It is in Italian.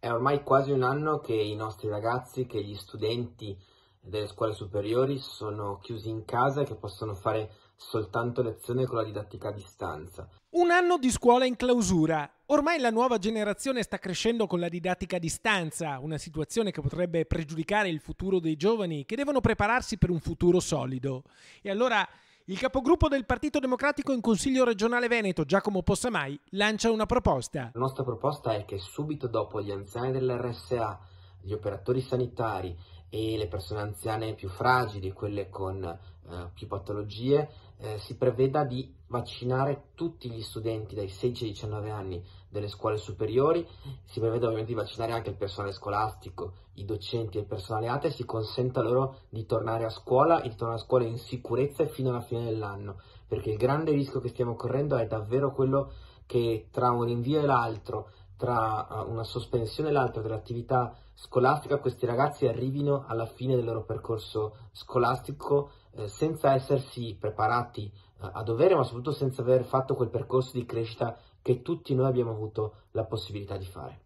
È ormai quasi un anno che i nostri ragazzi, che gli studenti delle scuole superiori sono chiusi in casa e che possono fare soltanto lezione con la didattica a distanza. Un anno di scuola in clausura. Ormai la nuova generazione sta crescendo con la didattica a distanza, una situazione che potrebbe pregiudicare il futuro dei giovani che devono prepararsi per un futuro solido. E allora il capogruppo del Partito Democratico in Consiglio regionale Veneto, Giacomo Possamai, lancia una proposta. La nostra proposta è che subito dopo gli anziani dell'RSA, gli operatori sanitari e le persone anziane più fragili, quelle con eh, più patologie, eh, si preveda di vaccinare tutti gli studenti dai 16 ai 19 anni delle scuole superiori, si prevede ovviamente di vaccinare anche il personale scolastico, i docenti e il personale ATA si consenta loro di tornare a scuola e di tornare a scuola in sicurezza fino alla fine dell'anno, perché il grande rischio che stiamo correndo è davvero quello che tra un rinvio e l'altro tra eh, una sospensione e l'altra dell'attività scolastica questi ragazzi arrivino alla fine del loro percorso scolastico eh, senza essersi preparati eh, a dovere, ma soprattutto senza aver fatto quel percorso di crescita che tutti noi abbiamo avuto la possibilità di fare.